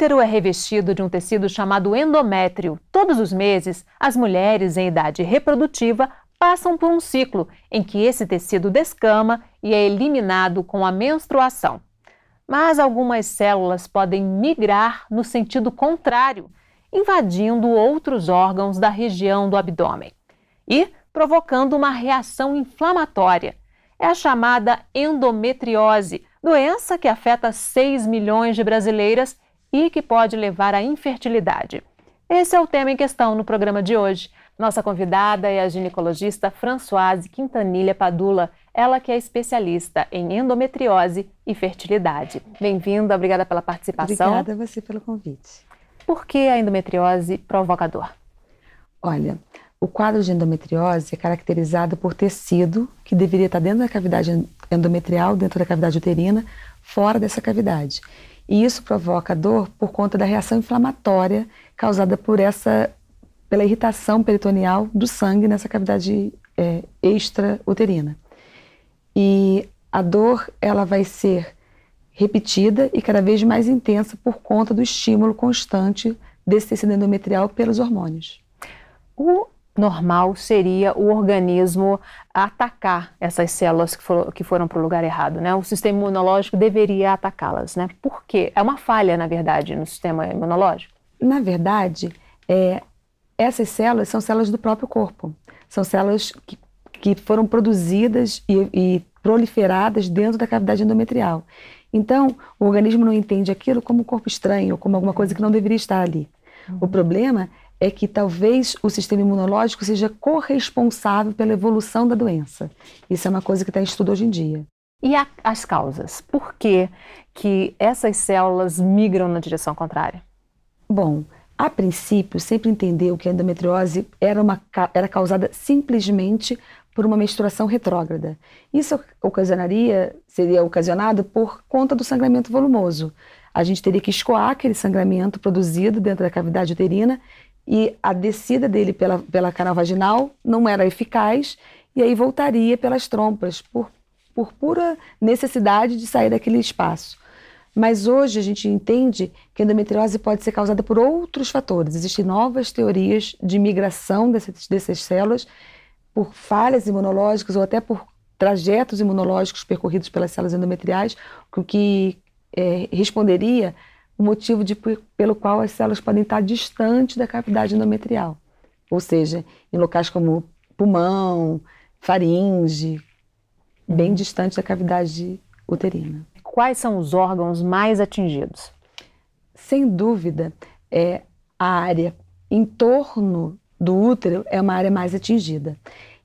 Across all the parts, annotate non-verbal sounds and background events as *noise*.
útero é revestido de um tecido chamado endométrio. Todos os meses, as mulheres em idade reprodutiva passam por um ciclo em que esse tecido descama e é eliminado com a menstruação. Mas algumas células podem migrar no sentido contrário, invadindo outros órgãos da região do abdômen e provocando uma reação inflamatória. É a chamada endometriose, doença que afeta 6 milhões de brasileiras e que pode levar à infertilidade. Esse é o tema em questão no programa de hoje. Nossa convidada é a ginecologista Françoise Quintanilha Padula, ela que é especialista em endometriose e fertilidade. Bem-vinda, obrigada pela participação. Obrigada a você pelo convite. Por que a endometriose provoca dor? Olha, o quadro de endometriose é caracterizado por tecido que deveria estar dentro da cavidade endometrial, dentro da cavidade uterina, fora dessa cavidade. E isso provoca dor por conta da reação inflamatória causada por essa pela irritação peritoneal do sangue nessa cavidade é, extrauterina. E a dor ela vai ser repetida e cada vez mais intensa por conta do estímulo constante desse tecido endometrial pelos hormônios. O normal seria o organismo atacar essas células que, for, que foram para o lugar errado, né? O sistema imunológico deveria atacá-las, né? Por quê? É uma falha, na verdade, no sistema imunológico? Na verdade, é, essas células são células do próprio corpo. São células que, que foram produzidas e, e proliferadas dentro da cavidade endometrial. Então, o organismo não entende aquilo como um corpo estranho, como alguma coisa que não deveria estar ali. Uhum. O problema é que talvez o sistema imunológico seja corresponsável pela evolução da doença. Isso é uma coisa que está em estudo hoje em dia. E a, as causas? Por que, que essas células migram na direção contrária? Bom, a princípio, sempre entendeu que a endometriose era, uma, era causada simplesmente por uma menstruação retrógrada. Isso ocasionaria, seria ocasionado por conta do sangramento volumoso. A gente teria que escoar aquele sangramento produzido dentro da cavidade uterina e a descida dele pela, pela canal vaginal não era eficaz e aí voltaria pelas trompas por, por pura necessidade de sair daquele espaço. Mas hoje a gente entende que a endometriose pode ser causada por outros fatores. Existem novas teorias de migração dessas, dessas células por falhas imunológicas ou até por trajetos imunológicos percorridos pelas células endometriais, o que é, responderia o motivo de, pelo qual as células podem estar distantes da cavidade endometrial, ou seja, em locais como pulmão, faringe, bem distante da cavidade uterina. Quais são os órgãos mais atingidos? Sem dúvida, é a área em torno do útero é uma área mais atingida.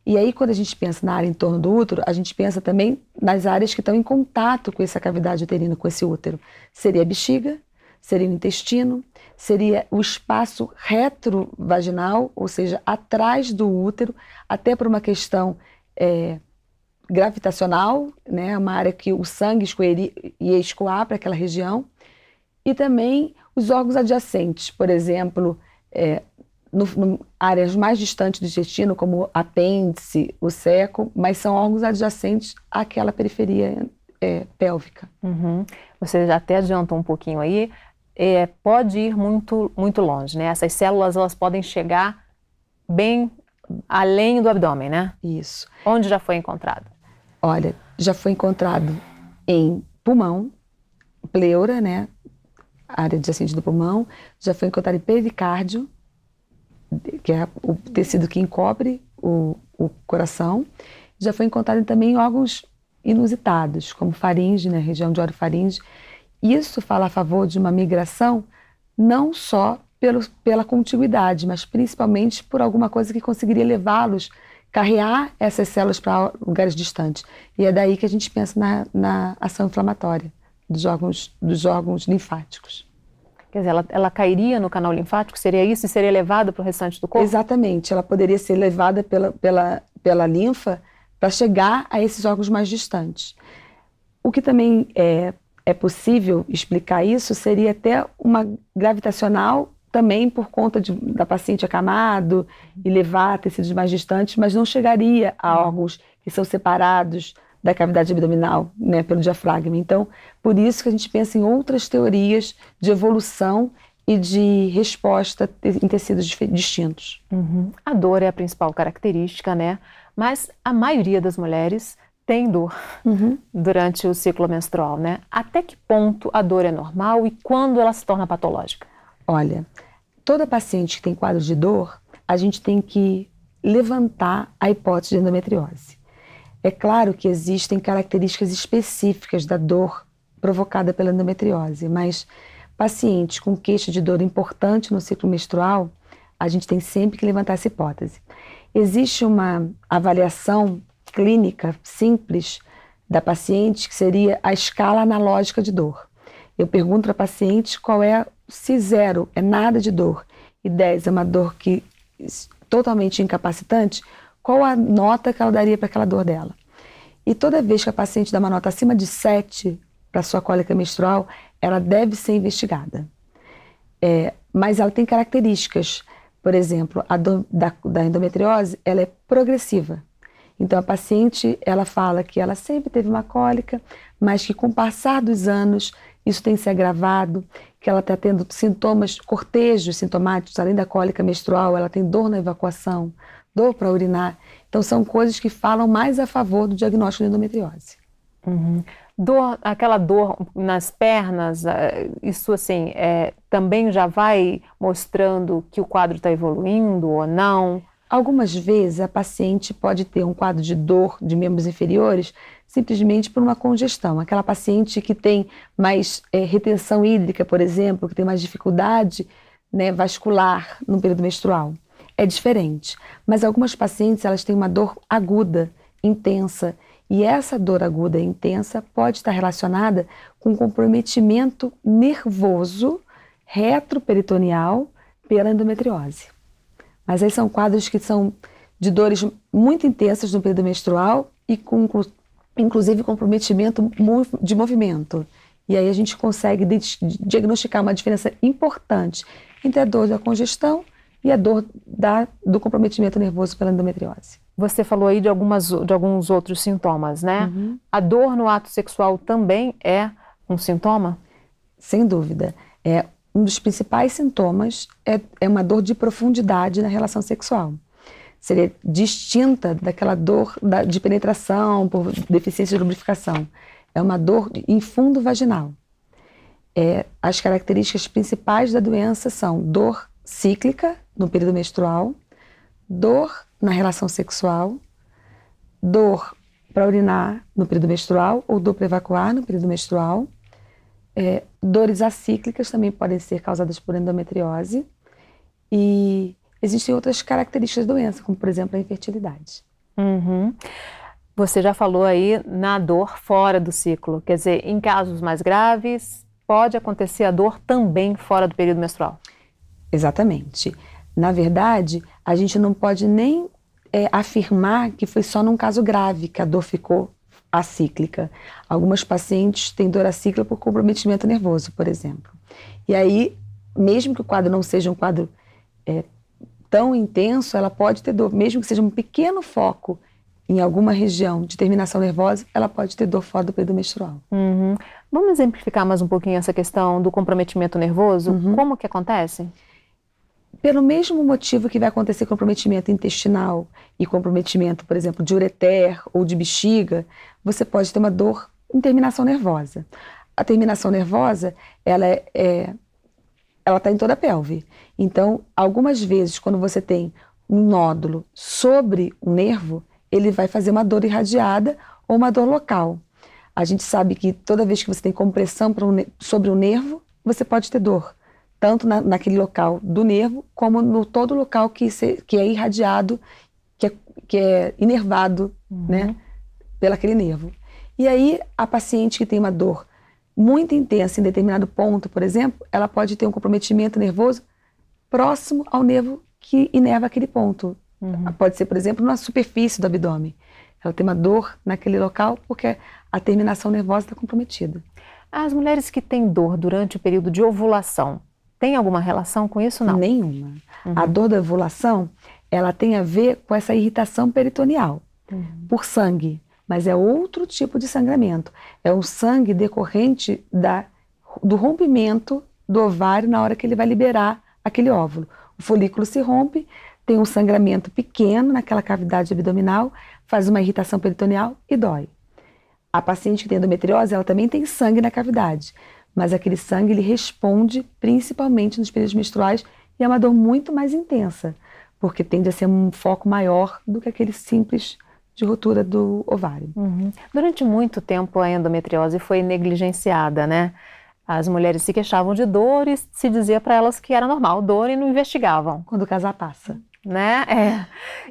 E aí, quando a gente pensa na área em torno do útero, a gente pensa também nas áreas que estão em contato com essa cavidade uterina, com esse útero. Seria a bexiga, seria o intestino, seria o espaço retrovaginal, ou seja, atrás do útero, até por uma questão é, gravitacional, né, uma área que o sangue ia escoar para aquela região, e também os órgãos adjacentes, por exemplo, é, no, no, áreas mais distantes do intestino, como apêndice, o seco, mas são órgãos adjacentes àquela periferia é, pélvica. Uhum. Você até adiantou um pouquinho aí, é, pode ir muito, muito longe, né? Essas células elas podem chegar bem além do abdômen, né? Isso. Onde já foi encontrado? Olha, já foi encontrado em pulmão, pleura, né? Área adjacente do pulmão, já foi encontrado em pericárdio, que é o tecido que encobre o, o coração, já foi encontrado também em órgãos inusitados, como faringe, né? região de orofaringe, faringe isso fala a favor de uma migração não só pelo, pela contiguidade, mas principalmente por alguma coisa que conseguiria levá-los, carrear essas células para lugares distantes. E é daí que a gente pensa na, na ação inflamatória dos órgãos, dos órgãos linfáticos. Quer dizer, ela, ela, cairia no canal linfático? Seria isso? E seria levada para o restante do corpo? Exatamente. Ela poderia ser levada pela, pela, pela linfa para chegar a esses órgãos mais distantes. O que também é, é possível explicar isso seria até uma gravitacional também por conta de, da paciente acamado e levar tecidos mais distantes, mas não chegaria a uhum. órgãos que são separados da cavidade abdominal, né, pelo diafragma. Então, por isso que a gente pensa em outras teorias de evolução e de resposta em tecidos distintos. Uhum. A dor é a principal característica, né? Mas a maioria das mulheres tem dor uhum. durante o ciclo menstrual, né? Até que ponto a dor é normal e quando ela se torna patológica? Olha, toda paciente que tem quadro de dor, a gente tem que levantar a hipótese de endometriose. É claro que existem características específicas da dor provocada pela endometriose, mas pacientes com queixa de dor importante no ciclo menstrual, a gente tem sempre que levantar essa hipótese. Existe uma avaliação clínica simples da paciente, que seria a escala analógica de dor. Eu pergunto para a paciente qual é, se zero é nada de dor e 10 é uma dor que totalmente incapacitante, qual a nota que ela daria para aquela dor dela? E toda vez que a paciente dá uma nota acima de 7 para sua cólica menstrual, ela deve ser investigada. É, mas ela tem características. Por exemplo, a dor da, da endometriose ela é progressiva. Então a paciente, ela fala que ela sempre teve uma cólica, mas que com o passar dos anos isso tem se agravado, que ela está tendo sintomas, cortejos sintomáticos, além da cólica menstrual, ela tem dor na evacuação, dor para urinar. Então são coisas que falam mais a favor do diagnóstico de endometriose. Uhum. Dor, aquela dor nas pernas, eh, isso assim, é, também já vai mostrando que o quadro está evoluindo ou não? Algumas vezes a paciente pode ter um quadro de dor de membros inferiores simplesmente por uma congestão. Aquela paciente que tem mais é, retenção hídrica, por exemplo, que tem mais dificuldade né, vascular no período menstrual. É diferente. Mas algumas pacientes elas têm uma dor aguda, intensa, e essa dor aguda e intensa pode estar relacionada com comprometimento nervoso retroperitoneal pela endometriose. Mas aí são quadros que são de dores muito intensas no período menstrual e com inclusive comprometimento de movimento. E aí a gente consegue diagnosticar uma diferença importante entre a dor da congestão e a dor da, do comprometimento nervoso pela endometriose. Você falou aí de, algumas, de alguns outros sintomas, né? Uhum. A dor no ato sexual também é um sintoma? Sem dúvida. É, um dos principais sintomas é, é uma dor de profundidade na relação sexual. Seria distinta daquela dor da, de penetração por deficiência de lubrificação. É uma dor em fundo vaginal. É, as características principais da doença são dor cíclica no período menstrual, dor na relação sexual, dor para urinar no período menstrual ou dor para evacuar no período menstrual, é, dores acíclicas também podem ser causadas por endometriose. E existem outras características da doença, como por exemplo a infertilidade. Uhum. Você já falou aí na dor fora do ciclo, quer dizer, em casos mais graves, pode acontecer a dor também fora do período menstrual. Exatamente. Na verdade, a gente não pode nem é, afirmar que foi só num caso grave que a dor ficou acíclica. Algumas pacientes têm dor acíclica por comprometimento nervoso, por exemplo. E aí, mesmo que o quadro não seja um quadro é, tão intenso, ela pode ter dor, mesmo que seja um pequeno foco em alguma região de terminação nervosa, ela pode ter dor fora do período menstrual. Uhum. Vamos exemplificar mais um pouquinho essa questão do comprometimento nervoso? Uhum. Como que acontece? pelo mesmo motivo que vai acontecer comprometimento intestinal e comprometimento, por exemplo, de ureter ou de bexiga, você pode ter uma dor em terminação nervosa. A terminação nervosa, ela é, é ela está em toda a pelve. Então, algumas vezes, quando você tem um nódulo sobre o nervo, ele vai fazer uma dor irradiada ou uma dor local. A gente sabe que toda vez que você tem compressão sobre o nervo, você pode ter dor tanto na, naquele local do nervo, como no todo local que, se, que é irradiado, que é, que é inervado, uhum. né, pelaquele nervo. E aí, a paciente que tem uma dor muito intensa em determinado ponto, por exemplo, ela pode ter um comprometimento nervoso próximo ao nervo que inerva aquele ponto. Uhum. Pode ser, por exemplo, na superfície do abdômen. Ela tem uma dor naquele local porque a terminação nervosa está comprometida. As mulheres que têm dor durante o período de ovulação, tem alguma relação com isso? Não. Nenhuma. Uhum. A dor da ovulação, ela tem a ver com essa irritação peritoneal uhum. por sangue, mas é outro tipo de sangramento. É um sangue decorrente da, do rompimento do ovário na hora que ele vai liberar aquele óvulo. O folículo se rompe, tem um sangramento pequeno naquela cavidade abdominal, faz uma irritação peritoneal e dói. A paciente que tem endometriose, ela também tem sangue na cavidade, mas aquele sangue ele responde principalmente nos períodos menstruais e é uma dor muito mais intensa, porque tende a ser um foco maior do que aquele simples de ruptura do ovário. Uhum. Durante muito tempo a endometriose foi negligenciada, né? As mulheres se queixavam de dor e se dizia para elas que era normal dor e não investigavam. Quando o casar passa. Né? É.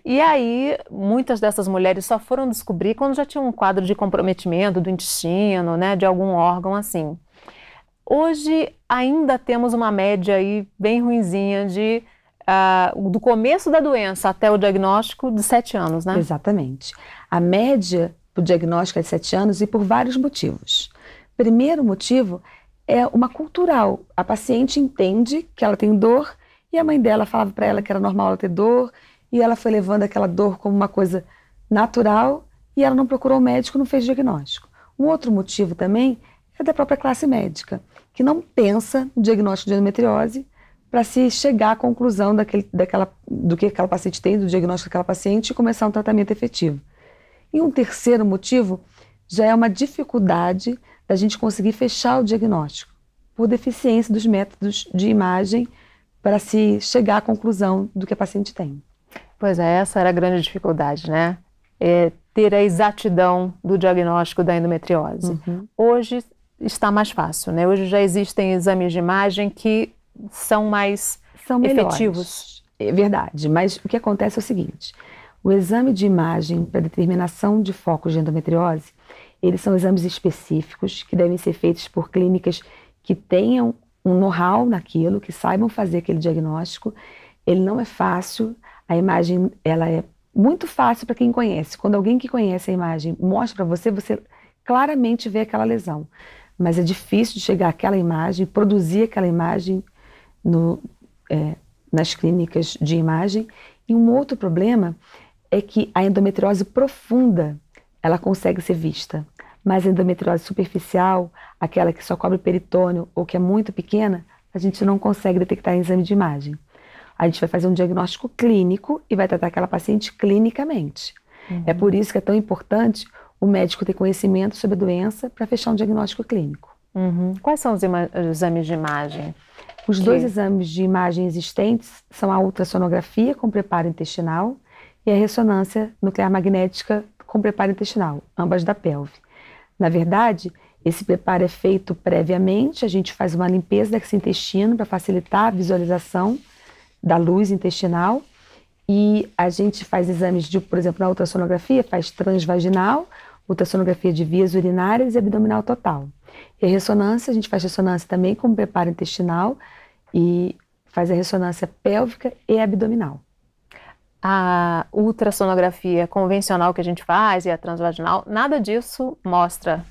E aí, muitas dessas mulheres só foram descobrir quando já tinham um quadro de comprometimento do intestino, né? De algum órgão assim. Hoje ainda temos uma média aí bem ruinzinha de uh, do começo da doença até o diagnóstico de 7 anos, né? Exatamente. A média para o diagnóstico é de 7 anos e por vários motivos. Primeiro motivo é uma cultural. A paciente entende que ela tem dor e a mãe dela falava para ela que era normal ela ter dor e ela foi levando aquela dor como uma coisa natural e ela não procurou o médico, não fez diagnóstico. Um outro motivo também é é da própria classe médica, que não pensa no diagnóstico de endometriose para se chegar à conclusão daquele, daquela, do que aquela paciente tem, do diagnóstico daquela paciente e começar um tratamento efetivo. E um terceiro motivo já é uma dificuldade da gente conseguir fechar o diagnóstico, por deficiência dos métodos de imagem para se chegar à conclusão do que a paciente tem. Pois é, essa era a grande dificuldade, né? É ter a exatidão do diagnóstico da endometriose. Uhum. Hoje está mais fácil, né? Hoje já existem exames de imagem que são mais são efetivos. É verdade, mas o que acontece é o seguinte: o exame de imagem para determinação de focos de endometriose, eles são exames específicos que devem ser feitos por clínicas que tenham um know-how naquilo, que saibam fazer aquele diagnóstico. Ele não é fácil, a imagem ela é muito fácil para quem conhece. Quando alguém que conhece a imagem mostra para você, você claramente vê aquela lesão mas é difícil de chegar àquela imagem, produzir aquela imagem no, é, nas clínicas de imagem. E um outro problema é que a endometriose profunda ela consegue ser vista, mas a endometriose superficial, aquela que só cobre o peritônio ou que é muito pequena, a gente não consegue detectar em exame de imagem. A gente vai fazer um diagnóstico clínico e vai tratar aquela paciente clinicamente. Uhum. É por isso que é tão importante o médico ter conhecimento sobre a doença para fechar um diagnóstico clínico. Uhum. Quais são os exames de imagem? Os que... dois exames de imagem existentes são a ultrassonografia com preparo intestinal e a ressonância nuclear magnética com preparo intestinal, ambas da pelve. Na verdade, esse preparo é feito previamente, a gente faz uma limpeza desse intestino para facilitar a visualização da luz intestinal e a gente faz exames de, por exemplo, na ultrassonografia, faz transvaginal, ultrassonografia de vias urinárias e abdominal total. E a ressonância, a gente faz ressonância também com preparo intestinal e faz a ressonância pélvica e abdominal. A ultrassonografia convencional que a gente faz e a transvaginal, nada disso mostra.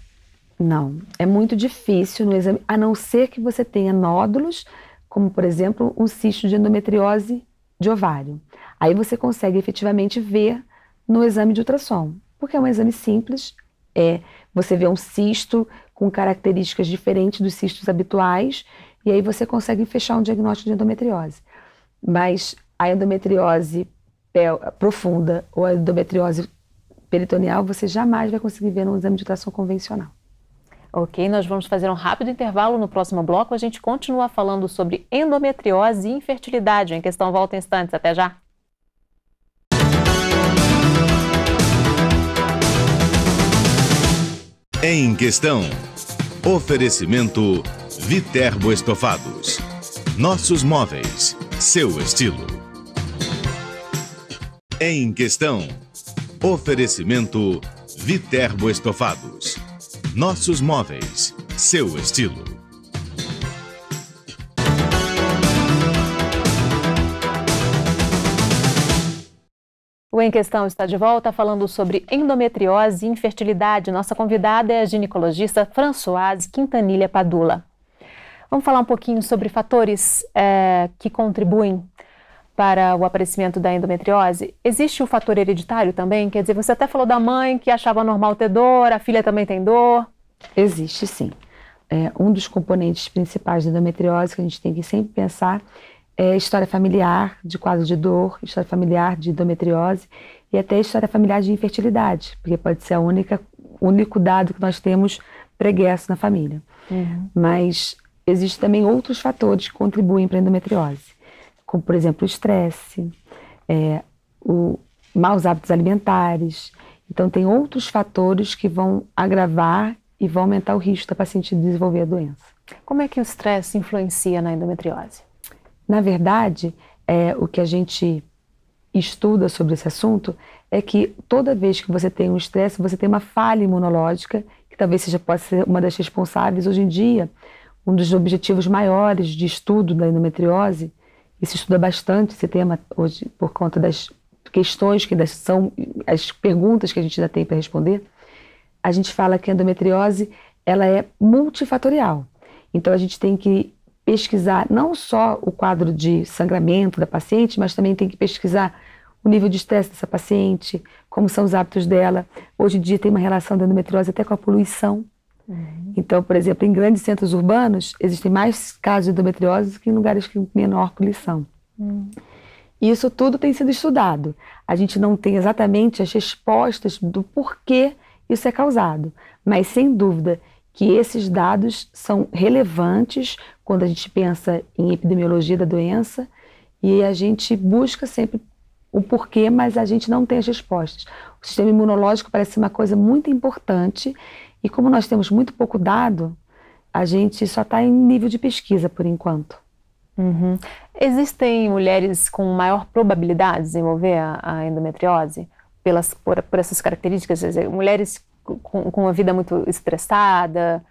Não, é muito difícil no exame, a não ser que você tenha nódulos, como por exemplo um cisto de endometriose de ovário. Aí você consegue efetivamente ver no exame de ultrassom. Porque é um exame simples, é você vê um cisto com características diferentes dos cistos habituais e aí você consegue fechar um diagnóstico de endometriose. Mas a endometriose profunda ou a endometriose peritoneal você jamais vai conseguir ver num exame de ultrassom convencional. Ok, nós vamos fazer um rápido intervalo no próximo bloco. A gente continua falando sobre endometriose e infertilidade. Em questão, volta em instantes. Até já! Em questão. Oferecimento Viterbo Estofados. Nossos móveis, seu estilo. Em questão. Oferecimento Viterbo Estofados. Nossos móveis, seu estilo. O Em Questão está de volta falando sobre endometriose e infertilidade. Nossa convidada é a ginecologista Françoise Quintanilha Padula. Vamos falar um pouquinho sobre fatores é, que contribuem para o aparecimento da endometriose. Existe o fator hereditário também? Quer dizer, você até falou da mãe que achava normal ter dor, a filha também tem dor. Existe sim. É, um dos componentes principais da endometriose que a gente tem que sempre pensar é, história familiar de quadro de dor, história familiar de endometriose e até história familiar de infertilidade, porque pode ser a única único dado que nós temos preguiço na família. Uhum. Mas existem também outros fatores que contribuem para a endometriose, como, por exemplo, o estresse, é, o maus hábitos alimentares. Então, tem outros fatores que vão agravar e vão aumentar o risco da paciente desenvolver a doença. Como é que o estresse influencia na endometriose? Na verdade, é, o que a gente estuda sobre esse assunto é que toda vez que você tem um estresse, você tem uma falha imunológica, que talvez seja possa ser uma das responsáveis hoje em dia. Um dos objetivos maiores de estudo da endometriose, e se estuda bastante esse tema hoje por conta das questões que são as perguntas que a gente ainda tem para responder, a gente fala que a endometriose ela é multifatorial. Então a gente tem que pesquisar não só o quadro de sangramento da paciente, mas também tem que pesquisar o nível de estresse dessa paciente, como são os hábitos dela. Hoje em dia tem uma relação da endometriose até com a poluição. Uhum. Então, por exemplo, em grandes centros urbanos existem mais casos de endometriose que em lugares com menor poluição. Uhum. Isso tudo tem sido estudado. A gente não tem exatamente as respostas do porquê isso é causado, mas sem dúvida que esses dados são relevantes quando a gente pensa em epidemiologia da doença e a gente busca sempre o porquê, mas a gente não tem as respostas. O sistema imunológico parece uma coisa muito importante e como nós temos muito pouco dado, a gente só está em nível de pesquisa por enquanto. Uhum. Existem mulheres com maior probabilidade de desenvolver a, endometriose pelas, por, por essas características? Dizer, mulheres com, com uma vida muito estressada?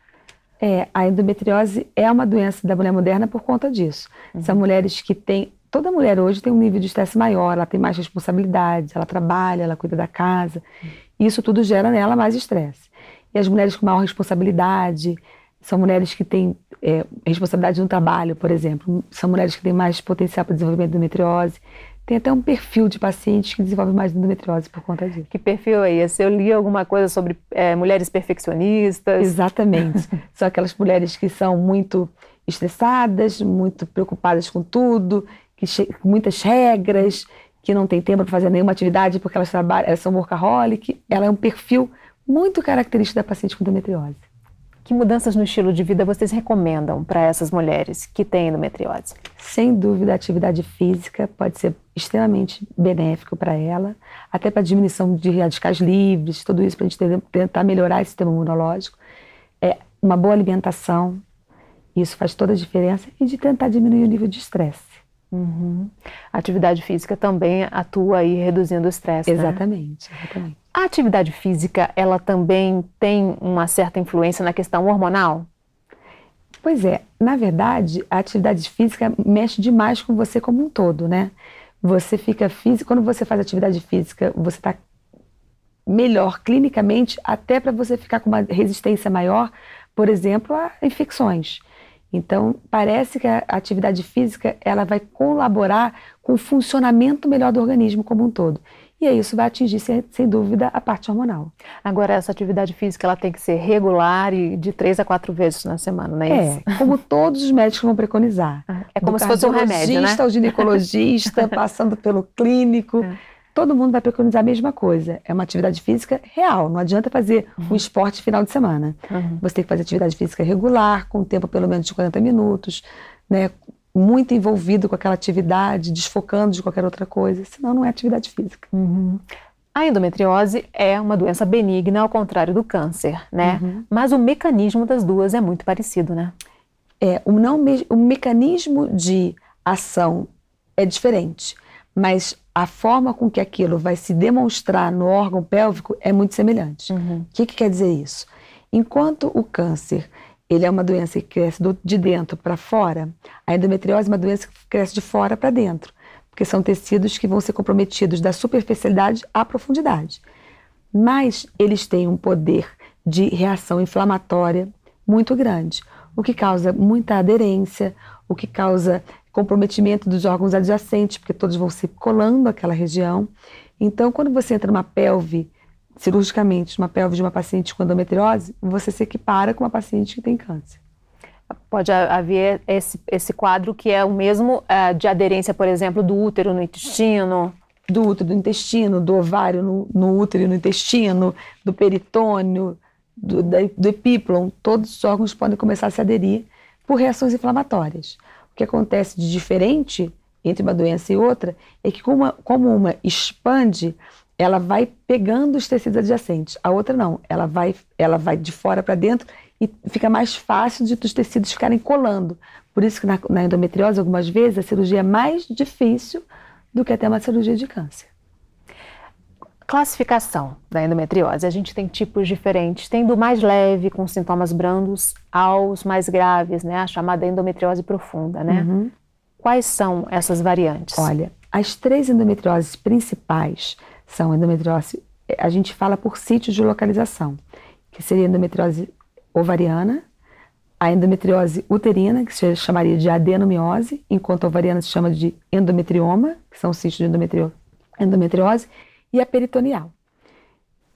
É, a endometriose é uma doença da mulher moderna por conta disso. Uhum. São mulheres que têm. Toda mulher hoje tem um nível de estresse maior, ela tem mais responsabilidades, ela trabalha, ela cuida da casa. Uhum. Isso tudo gera nela mais estresse. E as mulheres com maior responsabilidade são mulheres que têm é, responsabilidade no trabalho, por exemplo. São mulheres que têm mais potencial para desenvolvimento de endometriose. Tem até um perfil de pacientes que desenvolve mais endometriose por conta disso. Que perfil é esse? Eu li alguma coisa sobre é, mulheres perfeccionistas. Exatamente. *laughs* são aquelas mulheres que são muito estressadas, muito preocupadas com tudo, que muitas regras, que não tem tempo para fazer nenhuma atividade porque elas, trabalham, elas são workaholic. Ela é um perfil muito característico da paciente com endometriose. Que mudanças no estilo de vida vocês recomendam para essas mulheres que têm endometriose? Sem dúvida, a atividade física pode ser extremamente benéfico para ela, até para a diminuição de radicais livres, tudo isso para a gente tentar melhorar esse sistema imunológico. É uma boa alimentação, isso faz toda a diferença, e de tentar diminuir o nível de estresse. Uhum. Atividade física também atua aí reduzindo o estresse. Né? Exatamente, né? exatamente. A atividade física, ela também tem uma certa influência na questão hormonal? Pois é, na verdade, a atividade física mexe demais com você como um todo, né? Você fica físico, quando você faz atividade física, você está melhor clinicamente, até para você ficar com uma resistência maior, por exemplo, a infecções. Então, parece que a atividade física ela vai colaborar com o funcionamento melhor do organismo como um todo. E aí isso vai atingir, sem, sem dúvida, a parte hormonal. Agora, essa atividade física ela tem que ser regular e de três a quatro vezes na semana, não é, isso? É, como todos os médicos vão preconizar. É, é como se fosse um remédio, né? O ginecologista, *laughs* passando pelo clínico. É todo mundo vai preconizar a mesma coisa. É uma atividade física real. Não adianta fazer uhum. um esporte final de semana. Uhum. Você tem que fazer atividade física regular, com um tempo pelo menos de 40 minutos, né? muito envolvido com aquela atividade, desfocando de qualquer outra coisa, senão não é atividade física. Uhum. A endometriose é uma doença benigna, ao contrário do câncer, né? Uhum. Mas o mecanismo das duas é muito parecido, né? É, o, não, o mecanismo de ação é diferente, mas a forma com que aquilo vai se demonstrar no órgão pélvico é muito semelhante. Uhum. O uhum. que, que quer dizer isso? Enquanto o câncer ele é uma doença que cresce de dentro para fora. A endometriose é uma doença que cresce de fora para dentro, porque são tecidos que vão ser comprometidos da superficialidade à profundidade. Mas eles têm um poder de reação inflamatória muito grande, o que causa muita aderência, o que causa comprometimento dos órgãos adjacentes, porque todos vão se colando àquela região. Então, quando você entra numa pelve cirurgicamente uma pelve de uma paciente com endometriose, você se equipara com uma paciente que tem câncer. Pode haver esse, esse quadro que é o mesmo uh, de aderência, por exemplo, do útero no intestino? Do útero no intestino, do ovário no, no útero e no intestino, do peritônio, do, da, do epíplon, todos os órgãos podem começar a se aderir por reações inflamatórias. O que acontece de diferente entre uma doença e outra é que, como uma, como uma expande, ela vai pegando os tecidos adjacentes. A outra não, ela vai, ela vai de fora para dentro e fica mais fácil de os tecidos ficarem colando. Por isso que na, na, endometriose, algumas vezes, a cirurgia é mais difícil do que até uma cirurgia de câncer. Classificação da endometriose. A gente tem tipos diferentes, tendo mais leve, com sintomas brandos, aos mais graves, né? A chamada endometriose profunda, né? Uhum. Quais são essas variantes? Olha, as três endometrioses principais são endometriose, é, a gente fala por sítios de localização, que seria endometriose ovariana, a endometriose uterina, que se chamaria de adenomiose, enquanto a ovariana se chama de endometrioma, que são sítios de endometrio, endometriose, e a peritoneal.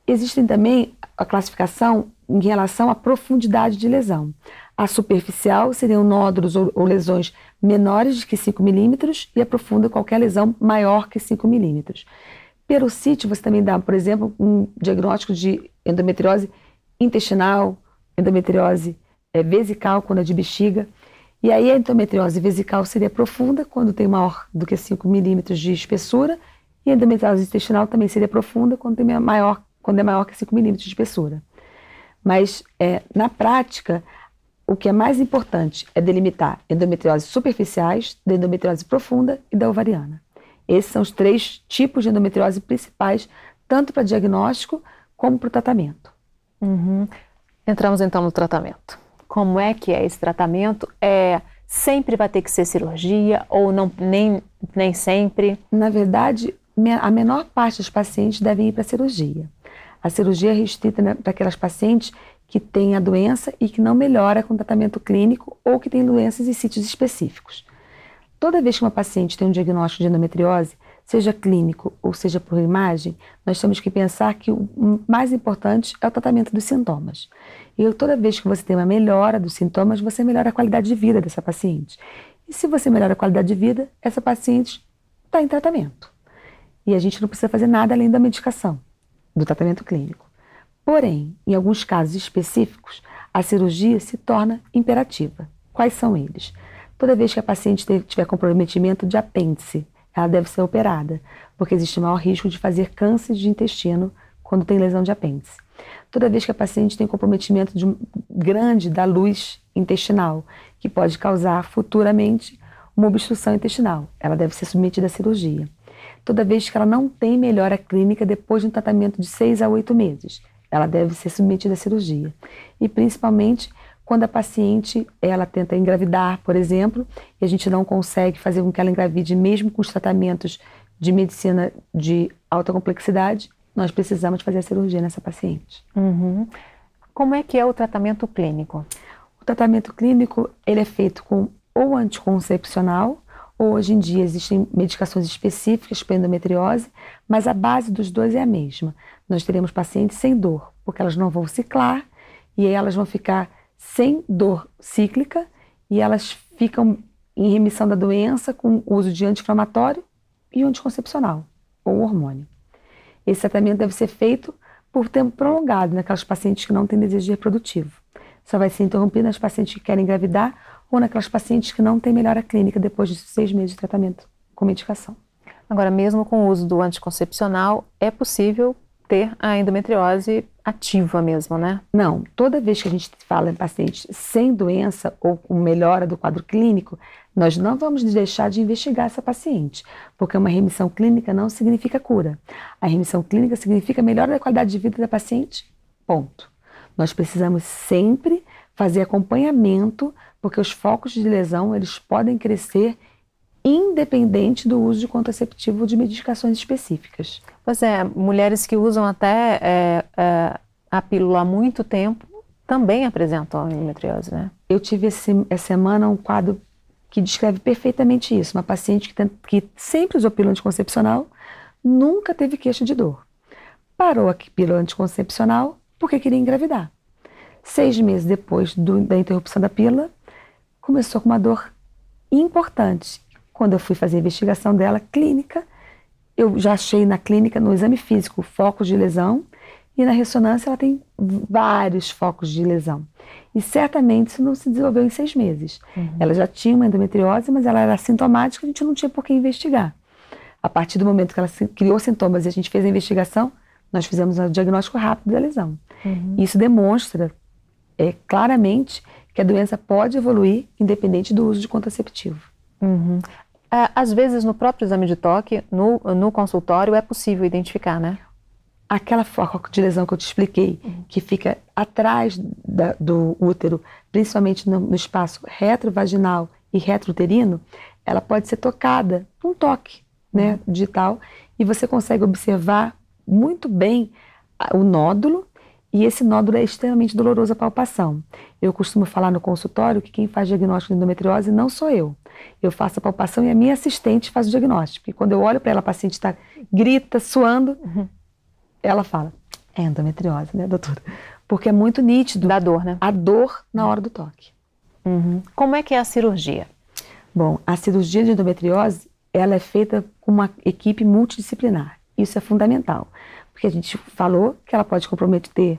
Existem também a classificação em relação à profundidade de lesão. A superficial seriam nódulos ou, ou lesões menores de que 5 milímetros e a profunda qualquer lesão maior que 5 milímetros. Perocítio você também dá, por exemplo, um diagnóstico de endometriose intestinal, endometriose é, vesical, quando é de bexiga. E aí a endometriose vesical seria profunda, quando tem maior do que 5 milímetros de espessura, e a endometriose intestinal também seria profunda, quando, tem maior, quando é maior que 5 milímetros de espessura. Mas, é, na prática, o que é mais importante é delimitar endometrioses superficiais, da endometriose profunda e da ovariana. Esses são os três tipos de endometriose principais, tanto para diagnóstico como para o tratamento. Uhum. Entramos então no tratamento. Como é que é esse tratamento? É sempre vai ter que ser cirurgia ou não nem, nem sempre? Na verdade, a menor parte dos pacientes devem ir para a cirurgia. A cirurgia é restrita né, para aquelas pacientes que têm a doença e que não melhora com tratamento clínico ou que têm doenças em sítios específicos. Toda vez que uma paciente tem um diagnóstico de endometriose, seja clínico ou seja por imagem, nós temos que pensar que o mais importante é o tratamento dos sintomas. E toda vez que você tem uma melhora dos sintomas, você melhora a qualidade de vida dessa paciente. E se você melhora a qualidade de vida, essa paciente está em tratamento. E a gente não precisa fazer nada além da medicação, do tratamento clínico. Porém, em alguns casos específicos, a cirurgia se torna imperativa. Quais são eles? Toda vez que a paciente tiver comprometimento de apêndice, ela deve ser operada, porque existe maior risco de fazer câncer de intestino quando tem lesão de apêndice. Toda vez que a paciente tem comprometimento de, grande da luz intestinal, que pode causar futuramente uma obstrução intestinal, ela deve ser submetida à cirurgia. Toda vez que ela não tem melhora clínica depois de um tratamento de 6 a 8 meses, ela deve ser submetida à cirurgia. E principalmente quando a paciente ela tenta engravidar, por exemplo, e a gente não consegue fazer com que ela engravide, mesmo com os tratamentos de medicina de alta complexidade, nós precisamos fazer a cirurgia nessa paciente. Uhum. Como é que é o tratamento clínico? O tratamento clínico ele é feito com ou anticoncepcional, ou hoje em dia existem medicações específicas para endometriose, mas a base dos dois é a mesma. Nós teremos pacientes sem dor, porque elas não vão ciclar e aí elas vão ficar sem dor cíclica e elas ficam em remissão da doença com uso de anti-inflamatório e anticoncepcional ou hormônio. Esse tratamento deve ser feito por tempo prolongado naquelas pacientes que não têm desejo reprodutivo. Só vai ser interrompido nas pacientes que querem engravidar ou naquelas pacientes que não têm melhora clínica depois de seis meses de tratamento com medicação. Agora, mesmo com o uso do anticoncepcional, é possível ter a endometriose ativa mesmo, né? Não, toda vez que a gente fala em paciente sem doença ou com melhora do quadro clínico, nós não vamos deixar de investigar essa paciente, porque uma remissão clínica não significa cura. A remissão clínica significa melhora da qualidade de vida da paciente, ponto. Nós precisamos sempre fazer acompanhamento, porque os focos de lesão, eles podem crescer independente do uso de contraceptivo ou de medicações específicas. Pois tipo assim, é, mulheres que usam até é, é, a pílula há muito tempo também apresentam endometriose, né? Eu tive esse, essa semana um quadro que descreve perfeitamente isso. Uma paciente que, tem, que sempre usou pílula anticoncepcional, nunca teve queixa de dor. Parou a pílula anticoncepcional porque queria engravidar. Seis meses depois do, da interrupção da pílula, começou com uma dor importante. Quando eu fui fazer a investigação dela, clínica, eu já achei na clínica, no exame físico, focos de lesão, e na ressonância ela tem vários focos de lesão. E certamente isso não se desenvolveu em seis meses. Uhum. Ela já tinha uma endometriose, mas ela era sintomática, a gente não tinha por que investigar. A partir do momento que ela criou sintomas e a gente fez a investigação, nós fizemos o diagnóstico rápido da lesão. Uhum. Isso demonstra é, claramente que a doença pode evoluir independente do uso de contraceptivo. Uhum. É, às vezes no próprio exame de toque, no, no consultório, é possível identificar, né? Aquela foco de lesão que eu te expliquei, uhum. que fica atrás da, do útero, principalmente no, no espaço retrovaginal e retrouterino, ela pode ser tocada um toque né, uhum. digital e você consegue observar muito bem o nódulo e esse nódulo é extremamente doloroso à palpação. Eu costumo falar no consultório que quem faz diagnóstico de endometriose não sou eu. Eu faço a palpação e a minha assistente faz o diagnóstico. Porque quando eu olho para ela, a paciente está grita, suando, uhum. ela fala: é endometriose, né, doutora? Porque é muito nítido. Da dor, né? A dor na hora do toque. Uhum. Como é que é a cirurgia? Bom, a cirurgia de endometriose ela é feita com uma equipe multidisciplinar. Isso é fundamental, porque a gente falou que ela pode comprometer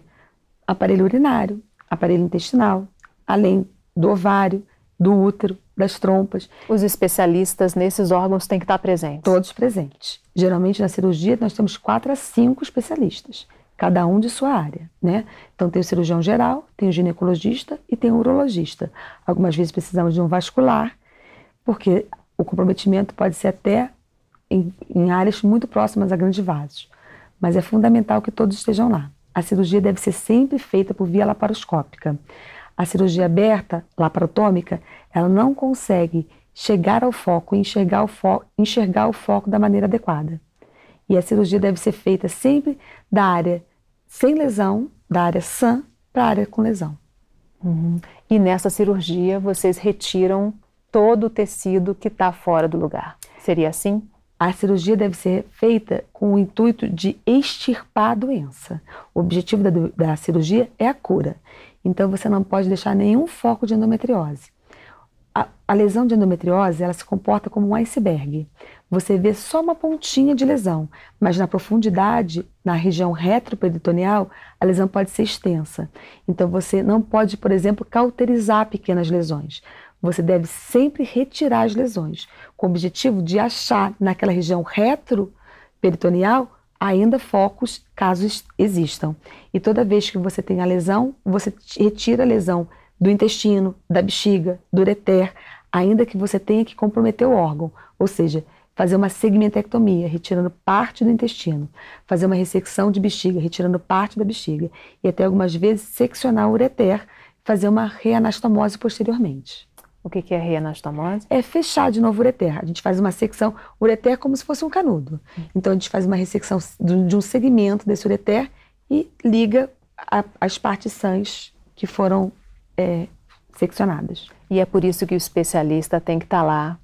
aparelho urinário, aparelho intestinal, além do ovário, do útero, das trompas. Os especialistas nesses órgãos têm que estar presentes? Todos presentes. Geralmente na cirurgia nós temos quatro a cinco especialistas, cada um de sua área, né? Então tem o cirurgião geral, tem o ginecologista e tem o urologista. Algumas vezes precisamos de um vascular, porque o comprometimento pode ser até em, em áreas muito próximas a grandes vasos. Mas é fundamental que todos estejam lá. A cirurgia deve ser sempre feita por via laparoscópica. A cirurgia aberta, laparotômica, ela não consegue chegar ao foco e enxergar o, fo enxergar o foco da maneira adequada. E a cirurgia deve ser feita sempre da área sem lesão, da área sã para a área com lesão. Uhum. E nessa cirurgia vocês retiram todo o tecido que está fora do lugar. Seria assim? A cirurgia deve ser feita com o intuito de extirpar a doença. O objetivo da, da cirurgia é a cura. Então você não pode deixar nenhum foco de endometriose. A, a, lesão de endometriose ela se comporta como um iceberg. Você vê só uma pontinha de lesão, mas na profundidade, na região retroperitoneal, a lesão pode ser extensa. Então você não pode, por exemplo, cauterizar pequenas lesões você deve sempre retirar as lesões, com o objetivo de achar naquela região retroperitoneal ainda focos, caso existam. E toda vez que você tem a lesão, você retira a lesão do intestino, da bexiga, do ureter, ainda que você tenha que comprometer o órgão, ou seja, fazer uma segmentectomia, retirando parte do intestino, fazer uma ressecção de bexiga, retirando parte da bexiga, e até algumas vezes seccionar o ureter, fazer uma reanastomose posteriormente. O que, que é reanastomose? É fechar de novo o ureter. A gente faz uma secção, o ureter é como se fosse um canudo. Então a gente faz uma ressecção de um segmento desse ureter e liga a, as partes sãs que foram é, seccionadas. E é por isso que o especialista tem que estar tá lá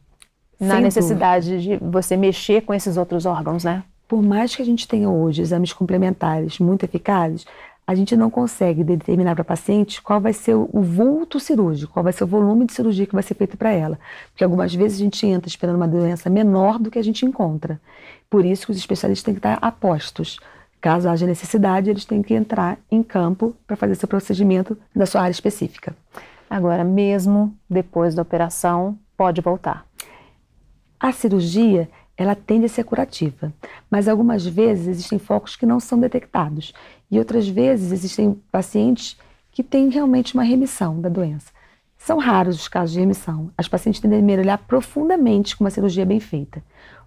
na Sem necessidade dúvida. de você mexer com esses outros órgãos, né? Por mais que a gente tenha hoje exames complementares muito eficazes, a gente não consegue determinar para a paciente qual vai ser o vulto cirúrgico, qual vai ser o volume de cirurgia que vai ser feito para ela. Porque algumas vezes a gente entra esperando uma doença menor do que a gente encontra. Por isso que os especialistas têm que estar apostos. Caso haja necessidade, eles têm que entrar em campo para fazer seu procedimento da sua área específica. Agora, mesmo depois da operação, pode voltar. A cirurgia ela tende a ser curativa, mas algumas vezes existem focos que não são detectados e outras vezes existem pacientes que têm realmente uma remissão da doença. São raros os casos de remissão. As pacientes tendem a mergulhar profundamente com uma cirurgia bem feita.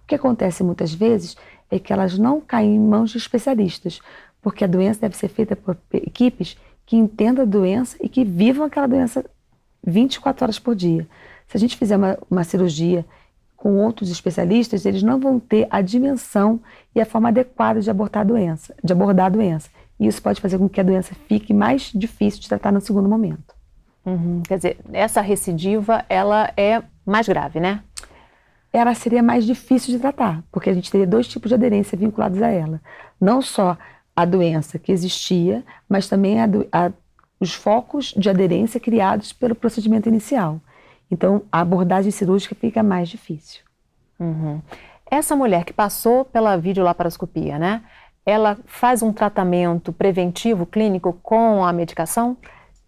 O que acontece muitas vezes é que elas não caem em mãos de especialistas, porque a doença deve ser feita por equipes que entendam a doença e que vivam aquela doença 24 horas por dia. Se a gente fizer uma, uma cirurgia com outros especialistas, eles não vão ter a dimensão e a forma adequada de abordar a doença, de abordar a doença. E isso pode fazer com que a doença fique mais difícil de tratar no segundo momento. Uhum. Quer dizer, essa recidiva, ela é mais grave, né? Ela seria mais difícil de tratar, porque a gente teria dois tipos de aderência vinculados a ela. Não só a doença que existia, mas também a a, os focos de aderência criados pelo procedimento inicial. Então, a abordagem cirúrgica fica mais difícil. Uhum. Essa mulher que passou pela videolaparoscopia, né? Ela faz um tratamento preventivo clínico com a medicação?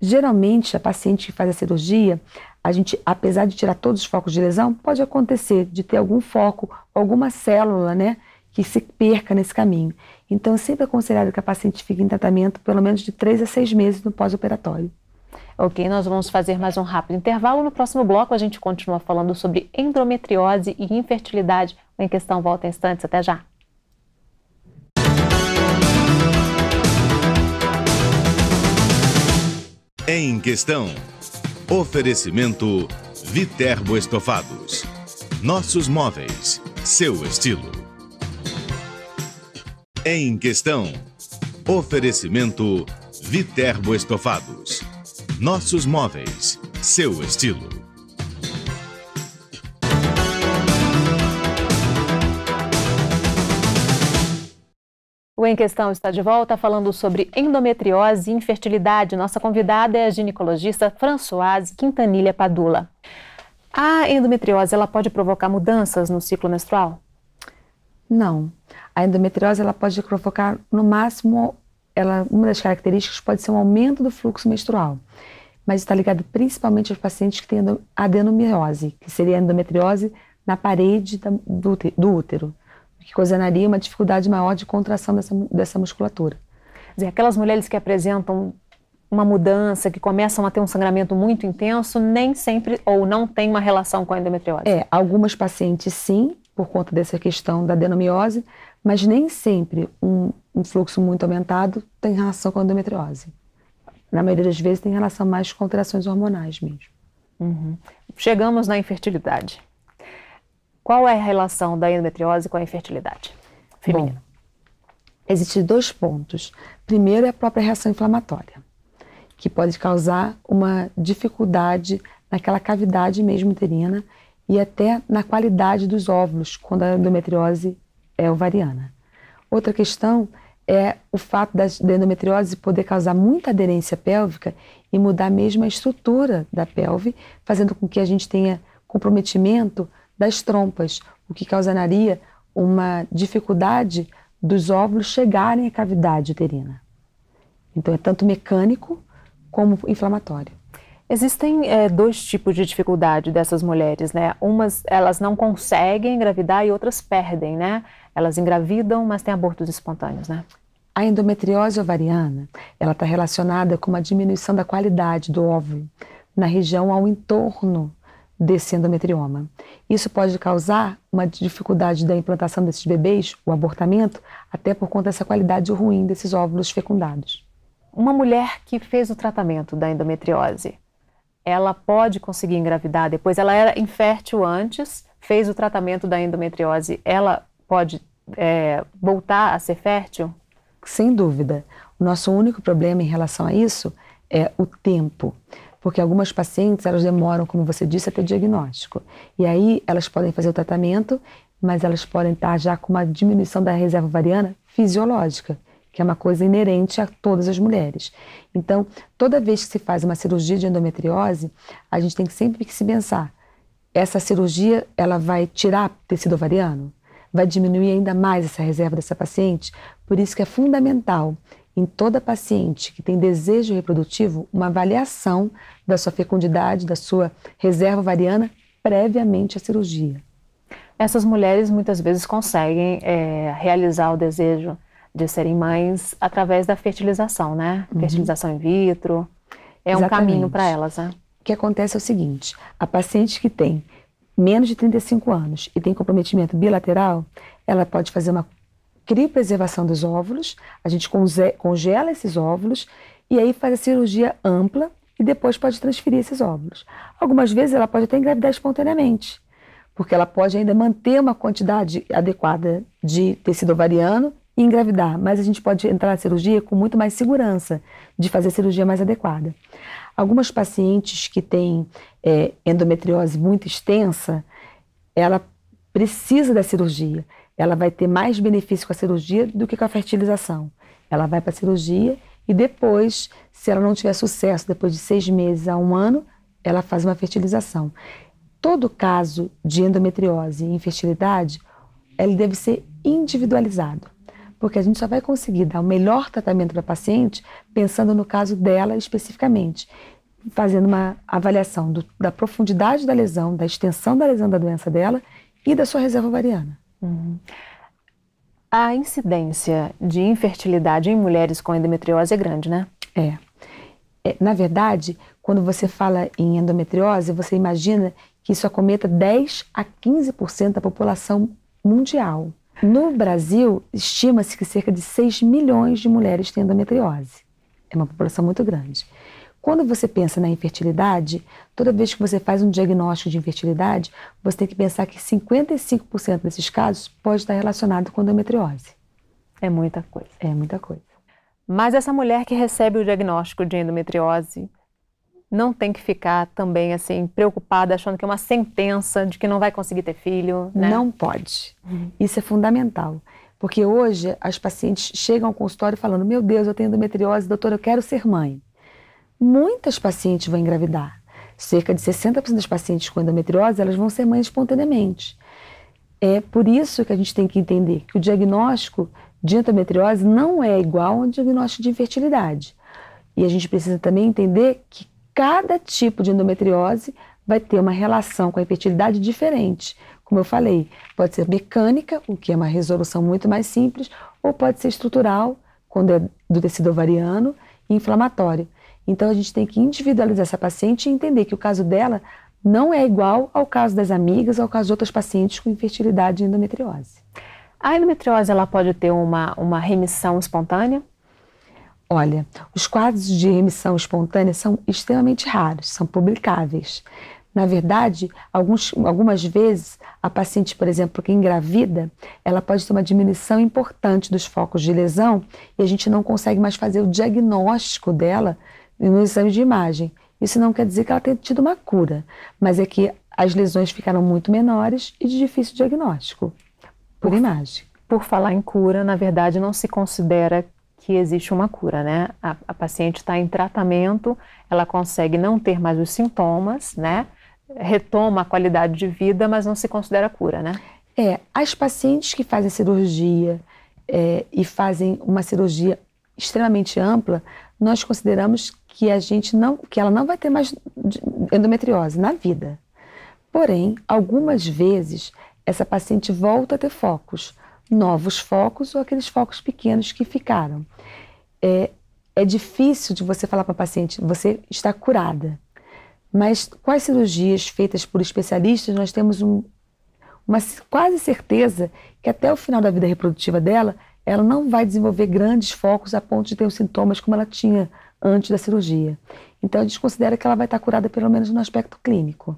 Geralmente, a paciente que faz a cirurgia, a gente, apesar de tirar todos os focos de lesão, pode acontecer de ter algum foco, alguma célula, né, que se perca nesse caminho. Então, é sempre é aconselhado que a paciente fique em tratamento pelo menos de 3 a 6 meses no pós-operatório. Ok, nós vamos fazer mais um rápido intervalo. No próximo bloco, a gente continua falando sobre endometriose e infertilidade. Em questão, volta em instantes. Até já. Em questão, oferecimento Viterbo Estofados. Nossos móveis, seu estilo. Em questão, oferecimento Viterbo Estofados nossos móveis, seu estilo. O Em Questão está de volta falando sobre endometriose e infertilidade. Nossa convidada é a ginecologista Françoise Quintanilha Padula. A endometriose, ela pode provocar mudanças no ciclo menstrual? Não. A endometriose, ela pode provocar, no máximo, ela, uma das características pode ser um aumento do fluxo menstrual, mas está ligado principalmente aos pacientes que têm adenomiose, que seria a endometriose na parede da, do, do, útero, que causaria uma dificuldade maior de contração dessa, dessa musculatura. Quer dizer, aquelas mulheres que apresentam uma mudança, que começam a ter um sangramento muito intenso, nem sempre ou não tem uma relação com a endometriose? É, algumas pacientes sim, por conta dessa questão da adenomiose, mas nem sempre um, um fluxo muito aumentado tem relação com a endometriose. Na maioria das vezes tem relação mais com alterações hormonais mesmo. Uhum. Chegamos na infertilidade. Qual é a relação da endometriose com a infertilidade feminina? Bom, existem dois pontos. Primeiro é a própria reação inflamatória, que pode causar uma dificuldade naquela cavidade mesmo uterina e até na qualidade dos óvulos, quando a endometriose é ovariana. Outra questão é o fato da endometriose poder causar muita aderência pélvica e mudar mesmo a estrutura da pelve, fazendo com que a gente tenha comprometimento das trompas, o que causaria uma dificuldade dos óvulos chegarem à cavidade uterina. Então é tanto mecânico como inflamatório. Existem é, dois tipos de dificuldade dessas mulheres, né? Umas elas não conseguem engravidar e outras perdem, né? Elas engravidam, mas têm abortos espontâneos, né? A endometriose ovariana, ela está relacionada com uma diminuição da qualidade do óvulo na região ao entorno desse endometrioma. Isso pode causar uma dificuldade da implantação desses bebês, o abortamento, até por conta dessa qualidade ruim desses óvulos fecundados. Uma mulher que fez o tratamento da endometriose, ela pode conseguir engravidar depois. Ela era infértil antes, fez o tratamento da endometriose, ela pode é, voltar a ser fértil? Sem dúvida. O nosso único problema em relação a isso é o tempo. Porque algumas pacientes, elas demoram, como você disse, até o diagnóstico. E aí, elas podem fazer o tratamento, mas elas podem estar já com uma diminuição da reserva ovariana fisiológica que é uma coisa inerente a todas as mulheres. Então, toda vez que se faz uma cirurgia de endometriose, a gente tem sempre que se pensar: essa cirurgia ela vai tirar tecido ovariano? Vai diminuir ainda mais essa reserva dessa paciente? Por isso que é fundamental em toda paciente que tem desejo reprodutivo uma avaliação da sua fecundidade, da sua reserva ovariana previamente à cirurgia. Essas mulheres muitas vezes conseguem é, realizar o desejo de serem mães através da fertilização, né? Uhum. Fertilização in vitro. É Exatamente. um caminho para elas, né? O que acontece é o seguinte: a paciente que tem menos de 35 anos e tem comprometimento bilateral, ela pode fazer uma criopreservação dos óvulos, a gente congela esses óvulos e aí faz a cirurgia ampla e depois pode transferir esses óvulos. Algumas vezes ela pode até engravidar espontaneamente, porque ela pode ainda manter uma quantidade adequada de tecido ovariano e engravidar, mas a gente pode entrar na cirurgia com muito mais segurança de fazer a cirurgia mais adequada. Algumas pacientes que têm é, endometriose muito extensa, ela precisa da cirurgia. Ela vai ter mais benefício com a cirurgia do que com a fertilização. Ela vai para a cirurgia e depois, se ela não tiver sucesso, depois de seis meses a um ano, ela faz uma fertilização. Todo caso de endometriose e infertilidade, ele deve ser individualizado porque a gente só vai conseguir dar o melhor tratamento para a paciente pensando no caso dela especificamente, fazendo uma avaliação do, da profundidade da lesão, da extensão da lesão da doença dela e da sua reserva ovariana. Uhum. A incidência de infertilidade em mulheres com endometriose é grande, né? É. é. Na verdade, quando você fala em endometriose, você imagina que isso acometa 10 a 15% da população mundial. No Brasil, estima-se que cerca de 6 milhões de mulheres têm endometriose. É uma população muito grande. Quando você pensa na infertilidade, toda vez que você faz um diagnóstico de infertilidade, você tem que pensar que 55% desses casos pode estar relacionado com endometriose. É muita coisa. É muita coisa. Mas essa mulher que recebe o diagnóstico de endometriose, não tem que ficar também assim preocupada achando que é uma sentença de que não vai conseguir ter filho. Né? Não pode. Uhum. Isso é fundamental. Porque hoje as pacientes chegam ao consultório falando: Meu Deus, eu tenho endometriose, doutora, eu quero ser mãe. Muitas pacientes vão engravidar. Cerca de 60% das pacientes com endometriose elas vão ser mães espontaneamente. É por isso que a gente tem que entender que o diagnóstico de endometriose não é igual ao diagnóstico de infertilidade. E a gente precisa também entender que cada tipo de endometriose vai ter uma relação com a infertilidade diferente. Como eu falei, pode ser mecânica, o que é uma resolução muito mais simples, ou pode ser estrutural, quando é do tecido ovariano, e inflamatória. Então a gente tem que individualizar essa paciente e entender que o caso dela não é igual ao caso das amigas, ao caso de outras pacientes com infertilidade e endometriose. A endometriose ela pode ter uma, uma remissão espontânea? Olha, os quadros de remissão espontânea são extremamente raros, são publicáveis. Na verdade, alguns, algumas vezes, a paciente, por exemplo, que engravida, ela pode ter uma diminuição importante dos focos de lesão e a gente não consegue mais fazer o diagnóstico dela no exame de imagem. Isso não quer dizer que ela tenha tido uma cura, mas é que as lesões ficaram muito menores e de difícil diagnóstico por, por imagem. Por falar em cura, na verdade, não se considera que existe uma cura, né? A, a paciente está em tratamento, ela consegue não ter mais os sintomas, né? Retoma a qualidade de vida, mas não se considera cura, né? É, as pacientes que fazem cirurgia é, e fazem uma cirurgia extremamente ampla, nós consideramos que a gente não, que ela não vai ter mais endometriose na vida. Porém, algumas vezes essa paciente volta a ter focos, novos focos ou aqueles focos pequenos que ficaram. É, é difícil de você falar para a paciente, você está curada. Mas quais cirurgias feitas por especialistas, nós temos um, uma quase certeza que até o final da vida reprodutiva dela, ela não vai desenvolver grandes focos a ponto de ter os sintomas como ela tinha antes da cirurgia. Então, a gente considera que ela vai estar curada pelo menos no aspecto clínico.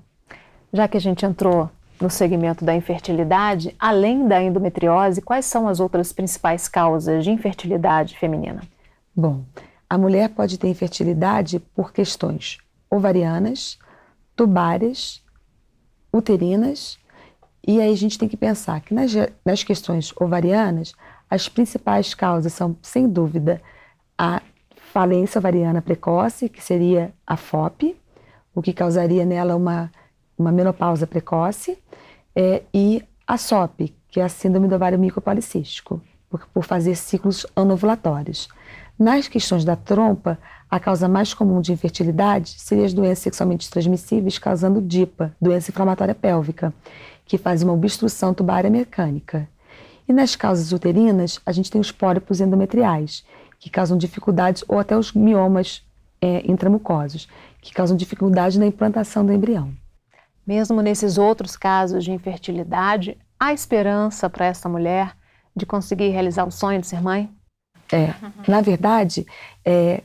Já que a gente entrou no segmento da infertilidade, além da endometriose, quais são as outras principais causas de infertilidade feminina? Bom, a mulher pode ter infertilidade por questões ovarianas, tubárias, uterinas, e aí a gente tem que pensar que nas, nas questões ovarianas, as principais causas são, sem dúvida, a falência ovariana precoce, que seria a FOP, o que causaria nela uma uma menopausa precoce, é, e a SOP, que é a síndrome do ovário micopolicístico, por, por fazer ciclos anovulatórios. Nas questões da trompa, a causa mais comum de infertilidade seria as doenças sexualmente transmissíveis causando DIPA, doença inflamatória pélvica, que faz uma obstrução tubária mecânica. E nas causas uterinas, a gente tem os pólipos endometriais, que causam dificuldades, ou até os miomas é, intramucosos, que causam dificuldade na implantação do embrião. Mesmo nesses outros casos de infertilidade, há esperança para essa mulher de conseguir realizar o sonho de ser mãe? É, na verdade, é,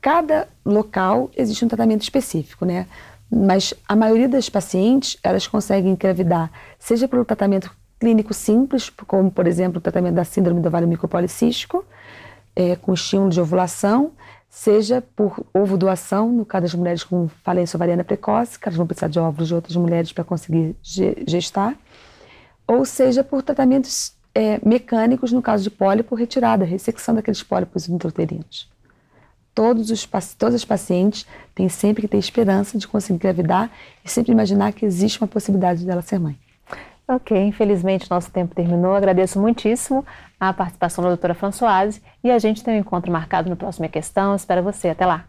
cada local existe um tratamento específico, né? Mas a maioria das pacientes, elas conseguem engravidar, seja pelo tratamento clínico simples, como, por exemplo, o tratamento da síndrome do ovário micopolicístico, é, com estímulo de ovulação, seja por ovo doação, no caso das mulheres com falência ovariana precoce, que elas vão precisar de óvulos de outras mulheres para conseguir gestar, ou seja por tratamentos é, mecânicos, no caso de pólipo, retirada, ressecção daqueles pólipos intrauterinos. Todos os, todas as pacientes têm sempre que ter esperança de conseguir engravidar e sempre imaginar que existe uma possibilidade dela ser mãe. Ok, infelizmente nosso tempo terminou. Agradeço muitíssimo a participação da doutora Françoise e a gente tem um encontro marcado no próximo Questão. Espero você. Até lá.